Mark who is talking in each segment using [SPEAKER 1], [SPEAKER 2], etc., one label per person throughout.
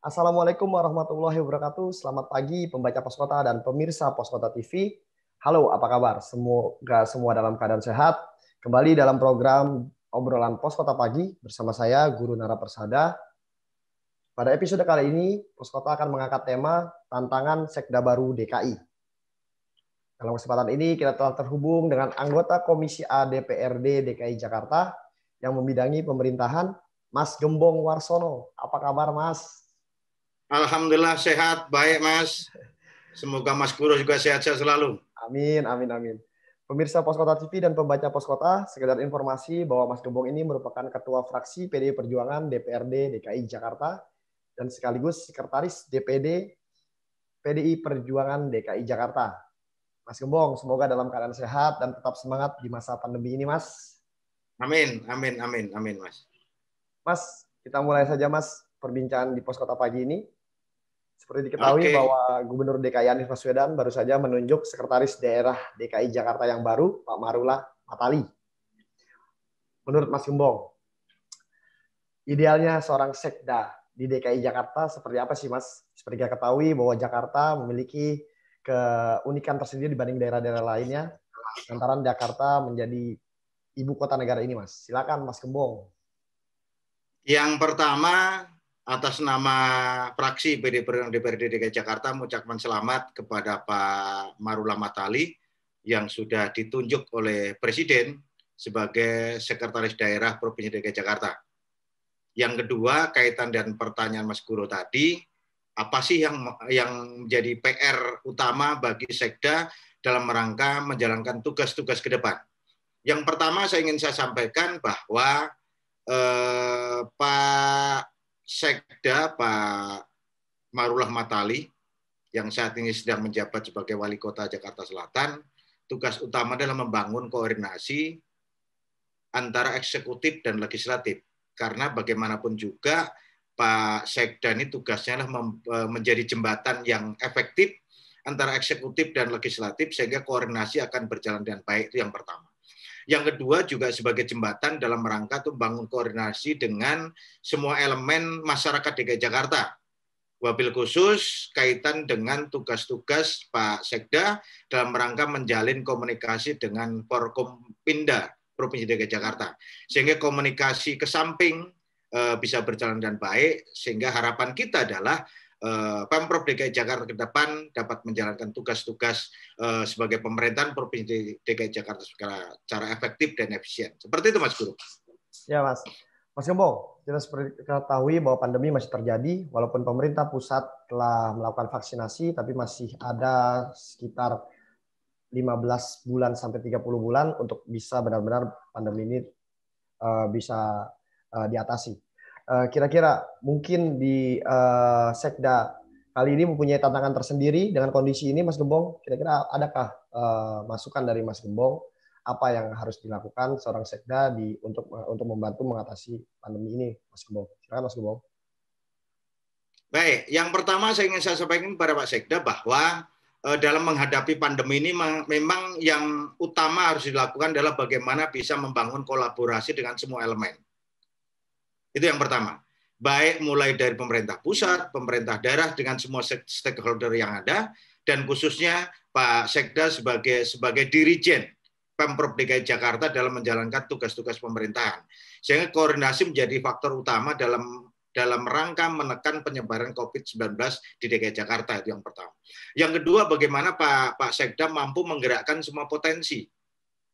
[SPEAKER 1] Assalamualaikum warahmatullahi wabarakatuh. Selamat pagi pembaca Poskota dan pemirsa Poskota TV. Halo, apa kabar? Semoga semua dalam keadaan sehat. Kembali dalam program obrolan Poskota pagi bersama saya Guru Nara Persada. Pada episode kali ini, Poskota akan mengangkat tema tantangan Sekda Baru DKI. Dalam kesempatan ini kita telah terhubung dengan anggota Komisi A DPRD DKI Jakarta yang membidangi pemerintahan, Mas Gembong Warsono. Apa kabar, Mas?
[SPEAKER 2] Alhamdulillah sehat, baik Mas. Semoga Mas Kuro juga sehat-sehat selalu.
[SPEAKER 1] Amin, amin, amin. Pemirsa Poskota TV dan pembaca Poskota, sekedar informasi bahwa Mas Gembong ini merupakan Ketua Fraksi PDI Perjuangan DPRD DKI Jakarta dan sekaligus Sekretaris DPD PDI Perjuangan DKI Jakarta. Mas Gembong, semoga dalam keadaan sehat dan tetap semangat di masa pandemi ini, Mas.
[SPEAKER 2] Amin, amin, amin, amin, Mas.
[SPEAKER 1] Mas, kita mulai saja, Mas, perbincangan di Poskota pagi ini. Seperti diketahui okay. bahwa Gubernur DKI Anies Baswedan baru saja menunjuk Sekretaris Daerah DKI Jakarta yang baru, Pak Marula Matali. Menurut Mas Gembong, idealnya seorang sekda di DKI Jakarta seperti apa sih Mas? Seperti kita ketahui bahwa Jakarta memiliki keunikan tersendiri dibanding daerah-daerah lainnya. Lantaran Jakarta menjadi ibu kota negara ini Mas. Silakan Mas Gembong.
[SPEAKER 2] Yang pertama, atas nama fraksi PD Perjuangan DPRD DKI Jakarta mengucapkan selamat kepada Pak Marula Matali yang sudah ditunjuk oleh Presiden sebagai Sekretaris Daerah Provinsi DKI Jakarta. Yang kedua, kaitan dan pertanyaan Mas Guru tadi, apa sih yang yang menjadi PR utama bagi Sekda dalam rangka menjalankan tugas-tugas ke depan? Yang pertama saya ingin saya sampaikan bahwa eh, Pak Sekda Pak Marullah Matali yang saat ini sedang menjabat sebagai Wali Kota Jakarta Selatan, tugas utama adalah membangun koordinasi antara eksekutif dan legislatif. Karena bagaimanapun juga Pak Sekda ini tugasnya adalah e, menjadi jembatan yang efektif antara eksekutif dan legislatif sehingga koordinasi akan berjalan dengan baik itu yang pertama. Yang kedua juga sebagai jembatan dalam rangka tuh bangun koordinasi dengan semua elemen masyarakat DKI Jakarta. Wabil khusus kaitan dengan tugas-tugas Pak Sekda dalam rangka menjalin komunikasi dengan Porkompinda Provinsi DKI Jakarta. Sehingga komunikasi ke samping eh, bisa berjalan dengan baik sehingga harapan kita adalah Eh, Pemprov DKI Jakarta ke depan dapat menjalankan tugas-tugas eh, sebagai pemerintahan Provinsi DKI Jakarta secara cara efektif dan efisien. Seperti itu Mas Guru.
[SPEAKER 1] Ya Mas. Mas Gembong, kita seperti ketahui bahwa pandemi masih terjadi, walaupun pemerintah pusat telah melakukan vaksinasi, tapi masih ada sekitar 15 bulan sampai 30 bulan untuk bisa benar-benar pandemi ini eh, bisa diatasi. Eh, kira-kira mungkin di uh, sekda kali ini mempunyai tantangan tersendiri dengan kondisi ini Mas Gembong kira-kira adakah uh, masukan dari Mas Gembong apa yang harus dilakukan seorang sekda di untuk untuk membantu mengatasi pandemi ini Mas Gembong silakan Mas Gembong
[SPEAKER 2] Baik, yang pertama saya ingin saya sampaikan kepada Pak Sekda bahwa dalam menghadapi pandemi ini memang yang utama harus dilakukan adalah bagaimana bisa membangun kolaborasi dengan semua elemen itu yang pertama. Baik mulai dari pemerintah pusat, pemerintah daerah dengan semua stakeholder yang ada dan khususnya Pak Sekda sebagai sebagai dirijen Pemprov DKI Jakarta dalam menjalankan tugas-tugas pemerintahan. Sehingga koordinasi menjadi faktor utama dalam dalam rangka menekan penyebaran COVID-19 di DKI Jakarta itu yang pertama. Yang kedua bagaimana Pak Pak Sekda mampu menggerakkan semua potensi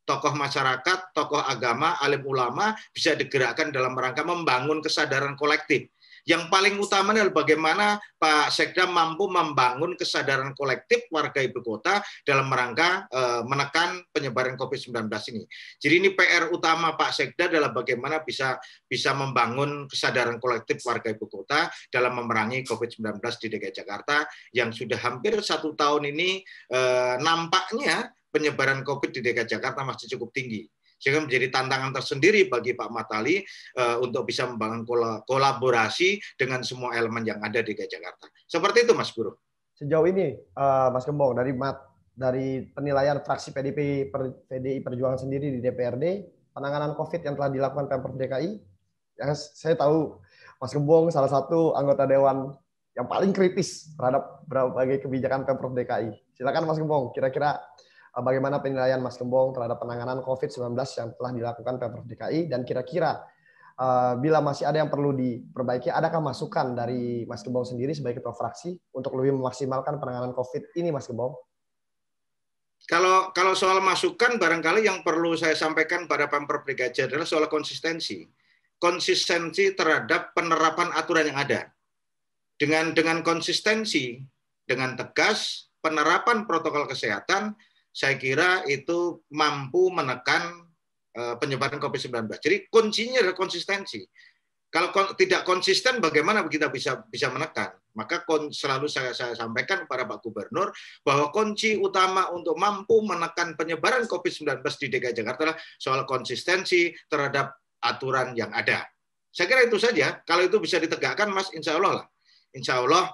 [SPEAKER 2] tokoh masyarakat, tokoh agama, alim ulama bisa digerakkan dalam rangka membangun kesadaran kolektif. Yang paling utama adalah bagaimana Pak Sekda mampu membangun kesadaran kolektif warga ibu kota dalam rangka eh, menekan penyebaran COVID-19 ini. Jadi ini PR utama Pak Sekda adalah bagaimana bisa bisa membangun kesadaran kolektif warga ibu kota dalam memerangi COVID-19 di DKI Jakarta yang sudah hampir satu tahun ini eh, nampaknya penyebaran COVID di DKI Jakarta masih cukup tinggi. Sehingga menjadi tantangan tersendiri bagi Pak Matali uh, untuk bisa membangun kolaborasi dengan semua elemen yang ada di DKI Jakarta. Seperti itu, Mas Guru.
[SPEAKER 1] Sejauh ini, uh, Mas Gembong, dari mat, dari penilaian fraksi PDP, per, PDI Perjuangan sendiri di DPRD, penanganan COVID yang telah dilakukan Pemprov DKI, yang saya tahu Mas Gembong salah satu anggota Dewan yang paling kritis terhadap berbagai kebijakan Pemprov DKI. Silakan Mas Gembong, kira-kira Eh, bagaimana penilaian Mas Gembong terhadap penanganan COVID-19 yang telah dilakukan Pemprov DKI dan kira-kira eh, bila masih ada yang perlu diperbaiki, adakah masukan dari Mas Gembong sendiri sebagai ketua fraksi untuk lebih memaksimalkan penanganan COVID ini Mas Gembong?
[SPEAKER 2] Kalau kalau soal masukan barangkali yang perlu saya sampaikan pada Pemprov DKI adalah soal konsistensi. Konsistensi terhadap penerapan aturan yang ada. Dengan dengan konsistensi, dengan tegas penerapan protokol kesehatan saya kira itu mampu menekan eh, penyebaran COVID-19. Jadi kuncinya adalah konsistensi. Kalau tidak konsisten, bagaimana kita bisa bisa menekan? Maka selalu saya, saya sampaikan kepada Pak Gubernur bahwa kunci utama untuk mampu menekan penyebaran COVID-19 di DKI Jakarta adalah soal konsistensi terhadap aturan yang ada. Saya kira itu saja. Kalau itu bisa ditegakkan, Mas, insya Allah lah. Insya Allah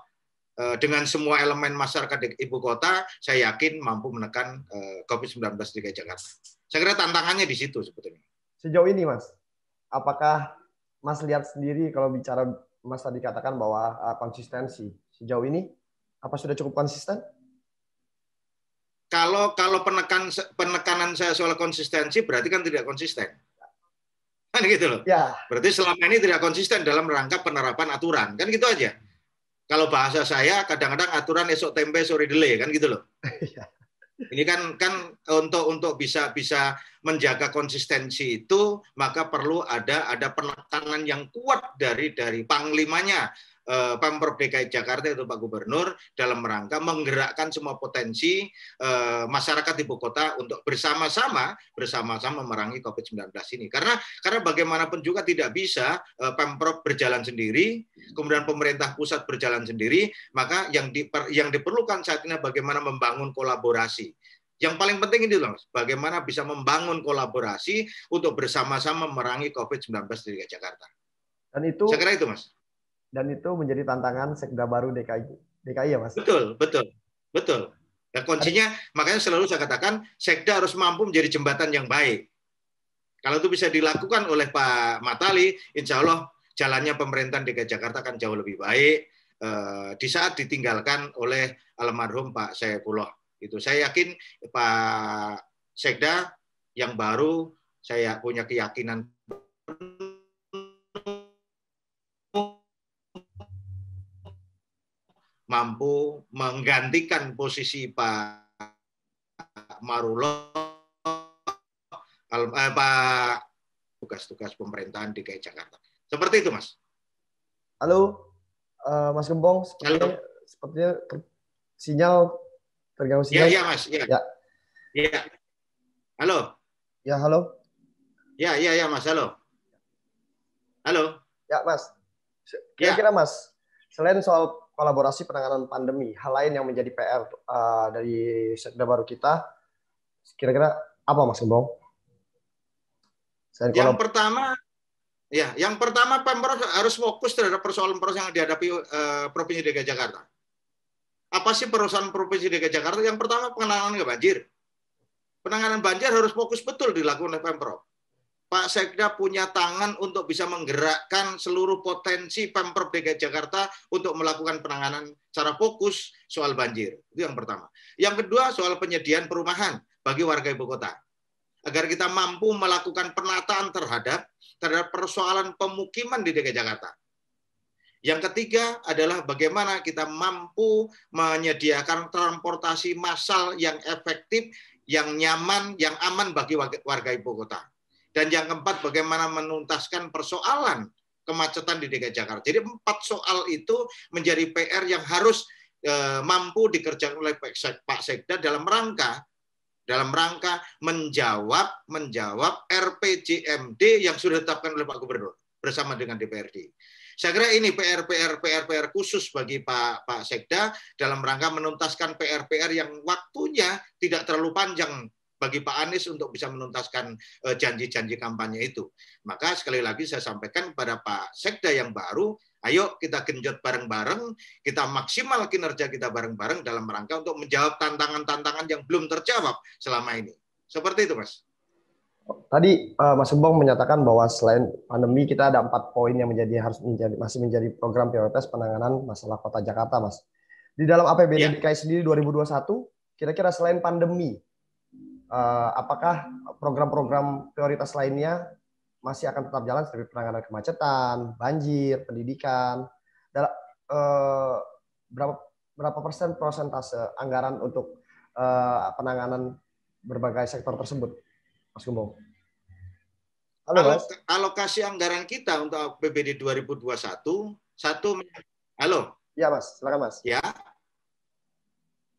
[SPEAKER 2] Eh, dengan semua elemen masyarakat di ibu kota, saya yakin mampu menekan eh, COVID-19 di DKI Jakarta. Saya kira tantangannya di situ sebetulnya.
[SPEAKER 1] Sejauh ini, Mas, apakah Mas lihat sendiri kalau bicara Mas tadi katakan bahwa eh, konsistensi sejauh ini apa sudah cukup konsisten?
[SPEAKER 2] Kalau kalau penekan penekanan saya soal konsistensi berarti kan tidak konsisten. Kan gitu loh. Ya. Berarti selama ini tidak konsisten dalam rangka penerapan aturan. Kan gitu aja kalau bahasa saya kadang-kadang aturan esok tempe sore delay kan gitu loh. Iya. Ini kan kan untuk untuk bisa bisa menjaga konsistensi itu maka perlu ada ada penekanan yang kuat dari dari panglimanya Eh, Pemprov DKI Jakarta itu Pak Gubernur dalam rangka menggerakkan semua potensi eh, masyarakat ibu kota untuk bersama-sama bersama-sama merangi COVID-19 ini. Karena karena bagaimanapun juga tidak bisa eh, Pemprov berjalan sendiri, kemudian pemerintah pusat berjalan sendiri, maka yang di, yang diperlukan saat ini bagaimana membangun kolaborasi. Yang paling penting ini loh, bagaimana bisa membangun kolaborasi untuk bersama-sama merangi COVID-19 di Jakarta. Dan itu saya itu, Mas
[SPEAKER 1] dan itu menjadi tantangan sekda baru DKI. DKI ya Mas?
[SPEAKER 2] Betul, betul. Betul. Ya, kuncinya makanya selalu saya katakan sekda harus mampu menjadi jembatan yang baik. Kalau itu bisa dilakukan oleh Pak Matali, insya Allah jalannya pemerintahan DKI Jakarta akan jauh lebih baik eh, di saat ditinggalkan oleh almarhum Pak Saifullah. Itu saya yakin Pak Sekda yang baru saya punya keyakinan mampu menggantikan posisi Pak Marulo eh, Pak tugas-tugas pemerintahan DKI Jakarta. Seperti itu, Mas.
[SPEAKER 1] Halo, uh, Mas Gembong. Sepertinya, Halo. sepertinya sinyal terganggu sinyal. Ya, ya,
[SPEAKER 2] Mas. Ya. ya. ya. Halo. Ya, halo. Ya, ya, ya, Mas. Halo. Halo. Ya, Mas. Ya.
[SPEAKER 1] Kira-kira, ya. Mas, selain soal kolaborasi penanganan pandemi. Hal lain yang menjadi PR uh, eh, dari Sekda baru kita, kira-kira apa Mas Gembong?
[SPEAKER 2] yang kolab- pertama, ya, yang pertama Pemprov harus fokus terhadap persoalan-persoalan yang dihadapi uh, Provinsi DKI Jakarta. Apa sih perusahaan Provinsi DKI Jakarta? Yang pertama penanganan banjir. Penanganan banjir harus fokus betul dilakukan oleh Pemprov. Pak Sekda punya tangan untuk bisa menggerakkan seluruh potensi Pemprov DKI Jakarta untuk melakukan penanganan secara fokus soal banjir. Itu yang pertama. Yang kedua soal penyediaan perumahan bagi warga ibu kota. Agar kita mampu melakukan penataan terhadap terhadap persoalan pemukiman di DKI Jakarta. Yang ketiga adalah bagaimana kita mampu menyediakan transportasi massal yang efektif, yang nyaman, yang aman bagi warga ibu kota dan yang keempat, bagaimana menuntaskan persoalan kemacetan di DKI Jakarta. Jadi empat soal itu menjadi PR yang harus eh, mampu dikerjakan oleh Pak Sekda dalam rangka dalam rangka menjawab menjawab RPJMD yang sudah ditetapkan oleh Pak Gubernur bersama dengan DPRD. Saya kira ini PR PR PR PR khusus bagi Pak Pak Sekda dalam rangka menuntaskan PR PR yang waktunya tidak terlalu panjang bagi Pak Anies untuk bisa menuntaskan eh, janji-janji kampanye itu. Maka sekali lagi saya sampaikan kepada Pak Sekda yang baru, ayo kita genjot bareng-bareng, kita maksimal kinerja kita bareng-bareng dalam rangka untuk menjawab tantangan-tantangan yang belum terjawab selama ini. Seperti itu, Mas.
[SPEAKER 1] Tadi uh, Mas Sembong menyatakan bahwa selain pandemi kita ada empat poin yang menjadi harus menjadi masih menjadi program prioritas penanganan masalah Kota Jakarta, Mas. Di dalam APBD ya. DKI sendiri 2021, kira-kira selain pandemi, Eh, apakah program-program prioritas lainnya masih akan tetap jalan seperti penanganan kemacetan, banjir, pendidikan. dan uh, eh, berapa berapa persen prosentase anggaran untuk uh, penanganan berbagai sektor tersebut, Mas Gembong?
[SPEAKER 2] Halo, Mas. Alokasi anggaran kita untuk APBD 2021 satu Halo. Ya, Mas. Silakan, Mas. Ya.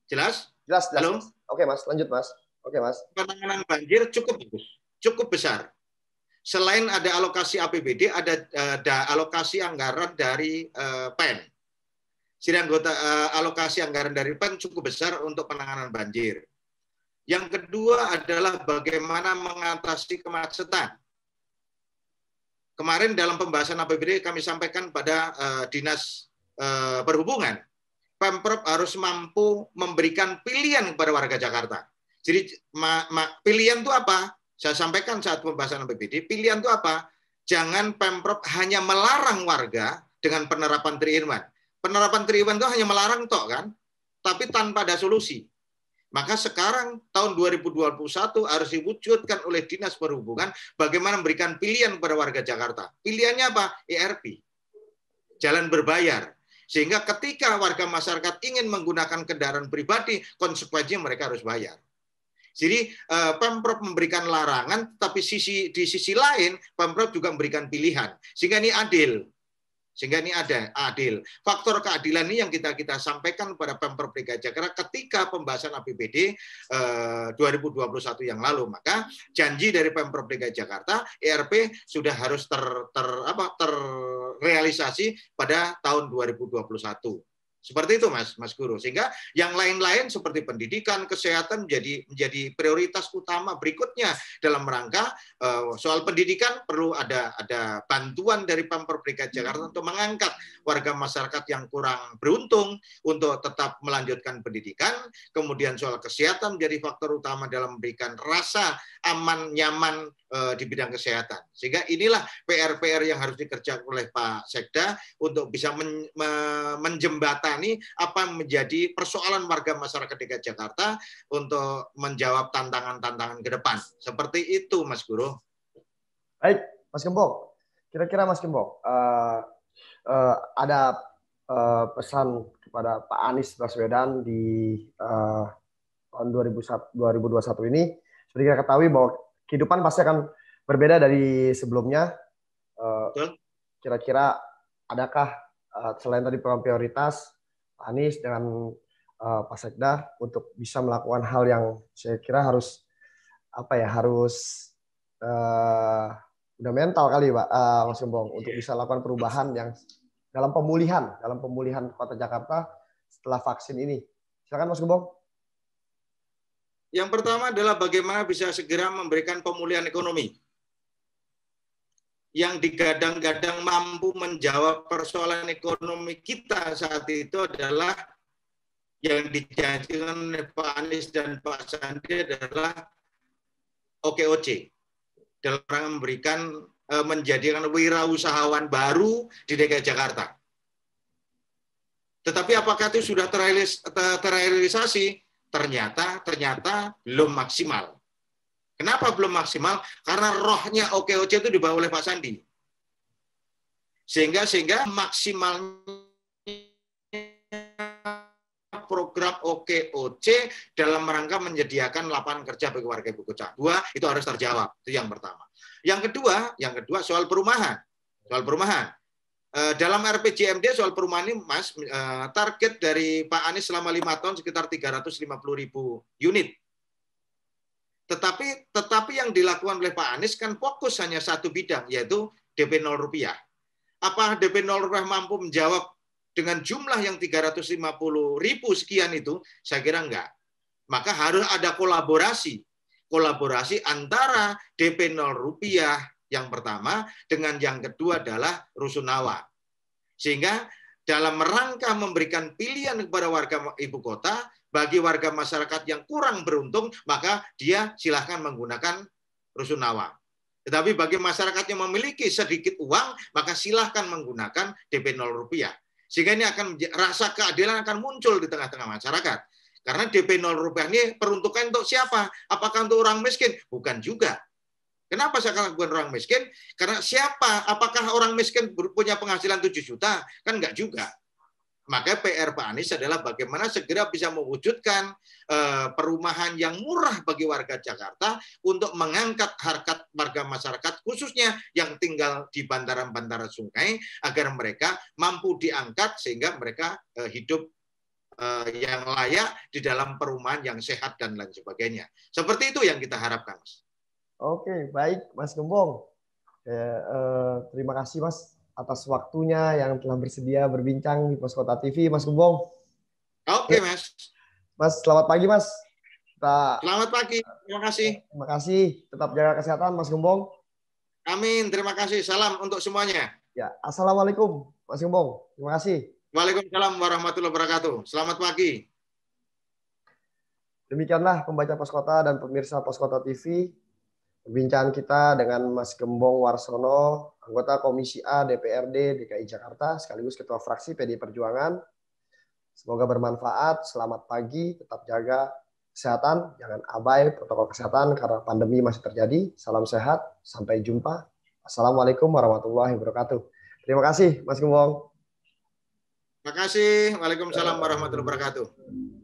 [SPEAKER 2] Jelas? Jelas, jelas. Halo. Mas. Oke, Mas. Lanjut, Mas. Oke, Mas. Penanganan banjir cukup bagus, cukup besar. Selain ada alokasi APBD, ada, ada eh, alokasi anggaran dari uh, eh, PEN. Sini anggota uh, alokasi anggaran dari PEN cukup besar untuk penanganan banjir. Yang kedua adalah bagaimana mengatasi kemacetan. Kemarin dalam pembahasan APBD kami sampaikan pada uh, Dinas uh, Perhubungan, Pemprov harus mampu memberikan pilihan kepada warga Jakarta jadi ma, ma, pilihan itu apa? Saya sampaikan saat pembahasan APBD, pilihan itu apa? Jangan Pemprov hanya melarang warga dengan penerapan triirman. Penerapan triirman itu hanya melarang toh kan, tapi tanpa ada solusi. Maka sekarang tahun 2021 harus diwujudkan oleh Dinas Perhubungan bagaimana memberikan pilihan kepada warga Jakarta. Pilihannya apa? ERP. Jalan berbayar. Sehingga ketika warga masyarakat ingin menggunakan kendaraan pribadi, konsekuensinya mereka harus bayar. Jadi uh, Pemprov memberikan larangan tapi sisi di sisi lain Pemprov juga memberikan pilihan. Sehingga ini adil. Sehingga ini ada adil. Faktor keadilan ini yang kita kita sampaikan kepada Pemprov DKI Jakarta ketika pembahasan APBD eh, 2021 yang lalu. Maka janji dari Pemprov DKI Jakarta ERP sudah harus ter, ter apa terrealisasi pada tahun 2021. Seperti itu Mas, Mas Guru. Sehingga yang lain-lain seperti pendidikan, kesehatan menjadi menjadi prioritas utama berikutnya dalam rangka uh, soal pendidikan perlu ada ada bantuan dari Pemprov DKI Jakarta untuk mengangkat warga masyarakat yang kurang beruntung untuk tetap melanjutkan pendidikan, kemudian soal kesehatan menjadi faktor utama dalam memberikan rasa aman nyaman eh, di bidang kesehatan. Sehingga inilah PR-PR yang harus dikerjakan oleh Pak Sekda untuk bisa men, menjembatani menangani apa yang menjadi persoalan warga masyarakat DKI Jakarta untuk menjawab tantangan-tantangan ke depan. Seperti itu, Mas Guru.
[SPEAKER 1] Baik, Mas Kembok, Kira-kira Mas Kembok uh, eh, uh, eh, ada uh, pesan kepada Pak Anies Baswedan di uh, tahun 2021 ini. Seperti kita ketahui bahwa kehidupan pasti akan berbeda dari sebelumnya. Kira-kira uh, adakah uh, selain tadi program prioritas, Anies dengan uh, Pak Sekda untuk bisa melakukan hal yang saya kira harus apa ya harus uh, eh, udah mental kali pak uh, Mas Gembong iya. untuk bisa lakukan perubahan yang dalam pemulihan dalam pemulihan kota Jakarta setelah vaksin ini silakan Mas Gembong
[SPEAKER 2] yang pertama adalah bagaimana bisa segera memberikan pemulihan ekonomi yang digadang-gadang mampu menjawab persoalan ekonomi kita saat itu adalah yang dijanjikan oleh Pak Anies dan Pak Sandi adalah OKOC dalam memberikan e, menjadikan wirausahawan baru di DKI Jakarta. Tetapi apakah itu sudah terrealisasi? Ternyata ternyata belum maksimal. Kenapa belum maksimal? Karena rohnya OKOC itu dibawa oleh Pak Sandi. Sehingga sehingga maksimalnya program OKOC dalam rangka menyediakan lapangan kerja bagi warga ibu kota. Dua, itu harus terjawab. Itu yang pertama. Yang kedua, yang kedua soal perumahan. Soal perumahan. Eh, dalam RPJMD soal perumahan ini, Mas, eh, target dari Pak Anies selama lima tahun sekitar 350 ribu unit. Tetapi tetapi yang dilakukan oleh Pak Anies kan fokus hanya satu bidang yaitu DP 0 rupiah. Apa DP 0 rupiah mampu menjawab dengan jumlah yang 350 ribu sekian itu? Saya kira enggak. Maka harus ada kolaborasi. Kolaborasi antara DP 0 rupiah yang pertama dengan yang kedua adalah rusunawa. Sehingga dalam rangka memberikan pilihan kepada warga ibu kota, bagi warga masyarakat yang kurang beruntung, maka dia silahkan menggunakan rusunawa. Tetapi bagi masyarakat yang memiliki sedikit uang, maka silahkan menggunakan DP 0 rupiah. Sehingga ini akan rasa keadilan akan muncul di tengah-tengah masyarakat. Karena DP 0 rupiah ini peruntukan untuk siapa? Apakah untuk orang miskin? Bukan juga. Kenapa saya katakan bukan orang miskin? Karena siapa? Apakah orang miskin punya penghasilan 7 juta? Kan enggak juga. Maka PR Pak Anies adalah bagaimana segera bisa mewujudkan eh, perumahan yang murah bagi warga Jakarta untuk mengangkat harkat warga masyarakat khususnya yang tinggal di bantaran-bantaran sungai agar mereka mampu diangkat sehingga mereka eh, hidup eh, yang layak di dalam perumahan yang sehat dan lain sebagainya. Seperti itu yang kita harapkan,
[SPEAKER 1] Oke, baik Mas Gembong. Eh, eh, terima kasih Mas atas waktunya yang telah bersedia berbincang di Pos Kota TV, Mas Gembong. Oke, okay, ya. Mas. Mas, selamat pagi, Mas. Kita... Selamat pagi. Terima kasih. Terima kasih. Tetap jaga kesehatan, Mas Gembong.
[SPEAKER 2] Amin. Terima kasih. Salam untuk semuanya.
[SPEAKER 1] Ya, Assalamualaikum, Mas Gembong. Terima kasih.
[SPEAKER 2] Waalaikumsalam warahmatullahi wabarakatuh. Selamat pagi.
[SPEAKER 1] Demikianlah pembaca Pos Kota dan pemirsa Pos Kota TV perbincangan kita dengan Mas Gembong Warsono, anggota Komisi A DPRD DKI Jakarta, sekaligus Ketua Fraksi PD Perjuangan. Semoga bermanfaat. Selamat pagi, tetap jaga kesehatan, jangan abai protokol kesehatan karena pandemi masih terjadi. Salam sehat, sampai jumpa. Assalamualaikum warahmatullahi wabarakatuh. Terima kasih, Mas Gembong.
[SPEAKER 2] Terima kasih. Waalaikumsalam warahmatullahi wabarakatuh.